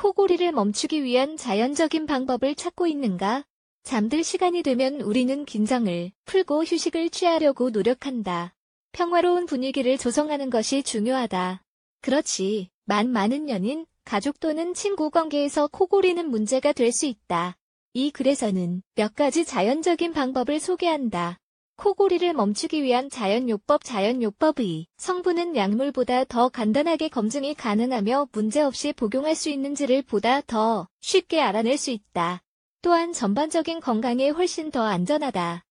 코골이를 멈추기 위한 자연적인 방법을 찾고 있는가? 잠들 시간이 되면 우리는 긴장을 풀고 휴식을 취하려고 노력한다. 평화로운 분위기를 조성하는 것이 중요하다. 그렇지, 만 많은 연인, 가족 또는 친구 관계에서 코골이는 문제가 될 수 있다. 이 글에서는 몇 가지 자연적인 방법을 소개한다. 코골이를 멈추기 위한 자연요법 자연요법의 성분은 약물보다 더 간단하게 검증이 가능하며 문제없이 복용할 수 있는지를 보다 더 쉽게 알아낼 수 있다. 또한 전반적인 건강에 훨씬 더 안전하다.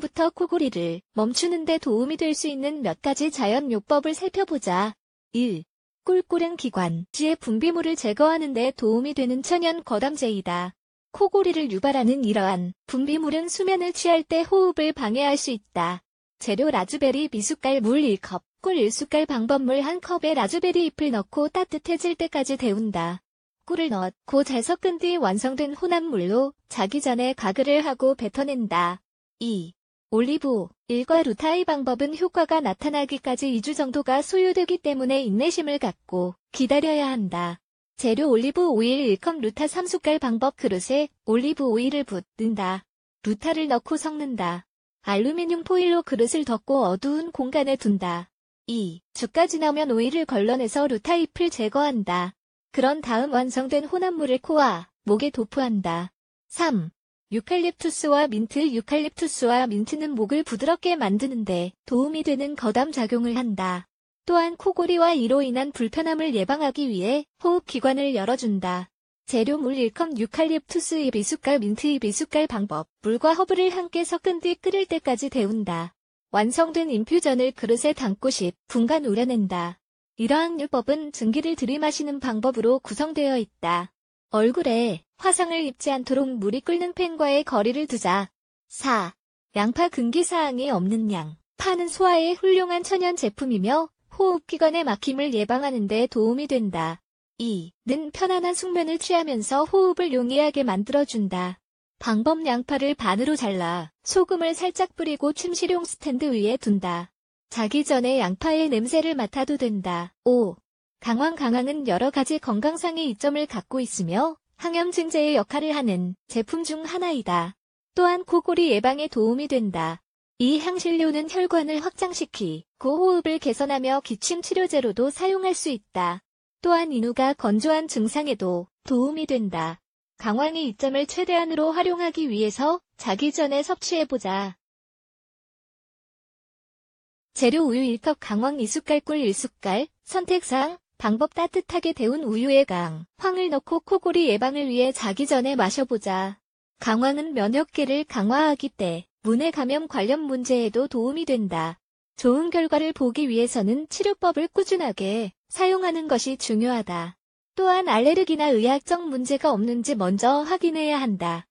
지금부터 코골이를 멈추는데 도움이 될 수 있는 몇 가지 자연요법을 살펴보자. 1. 꿀꿀은 기관, 지의 분비물을 제거하는 데 도움이 되는 천연 거담제이다. 코골이를 유발하는 이러한 분비물은 수면을 취할 때 호흡을 방해할 수 있다. 재료 라즈베리 미숫갈 물 1컵, 꿀 1숟갈 방법물 1컵에 라즈베리 잎을 넣고 따뜻해질 때까지 데운다. 꿀을 넣고 잘 섞은 뒤 완성된 혼합물로 자기 전에 가글을 하고 뱉어낸다. 2. 올리브, 일과 루타의 방법은 효과가 나타나기까지 2주 정도가 소요되기 때문에 인내심을 갖고 기다려야 한다. 재료 올리브 오일 1컵 루타 3숟갈 방법 그릇에 올리브 오일을 붓는다. 루타를 넣고 섞는다. 알루미늄 포일로 그릇을 덮고 어두운 공간에 둔다. 2. 죽까 지나면 오일을 걸러내서 루타 잎을 제거한다. 그런 다음 완성된 혼합물을 코와 목에 도포한다. 3. 유칼립투스와 민트 유칼립투스와 민트는 목을 부드럽게 만드는데 도움이 되는 거담 작용을 한다. 또한 코골이와 이로 인한 불편함을 예방하기 위해 호흡기관을 열어준다. 재료물 1컵 유칼립투스 잎이숟갈 민트 잎이숟갈 방법 물과 허브를 함께 섞은 뒤 끓을 때까지 데운다. 완성된 인퓨전을 그릇에 담고 10분간 우려낸다. 이러한 요법은 증기를 들이마시는 방법으로 구성되어 있다. 얼굴에 화상을 입지 않도록 물이 끓는 팬과의 거리를 두자. 4. 양파 금기 사항이 없는 양. 파는 소화에 훌륭한 천연 제품이며 호흡기관의 막힘을 예방하는 데 도움이 된다. 2. 는 편안한 숙면을 취하면서 호흡을 용이하게 만들어준다. 방법 양파를 반으로 잘라 소금을 살짝 뿌리고 침 실용 스탠드 위에 둔다. 자기 전에 양파의 냄새를 맡아도 된다. 5. 강황 강황은 여러 가지 건강상의 이점을 갖고 있으며 항염 증제의 역할을 하는 제품 중 하나이다. 또한 코골이 예방에 도움이 된다. 이 향신료는 혈관을 확장시키 고호흡을 개선하며 기침 치료제로도 사용할 수 있다. 또한 인후가 건조한 증상에도 도움이 된다. 강황의이 점을 최대한으로 활용하기 위해서 자기 전에 섭취해보자. 재료 우유 1컵 강황 2숟갈 꿀 1숟갈 선택상 방법 따뜻하게 데운 우유에 강, 황을 넣고 코골이 예방을 위해 자기 전에 마셔보자. 강황은 면역계를 강화하기 때 문해 감염 관련 문제에도 도움이 된다. 좋은 결과를 보기 위해서는 치료법을 꾸준하게 사용하는 것이 중요하다. 또한 알레르기나 의학적 문제가 없는지 먼저 확인해야 한다.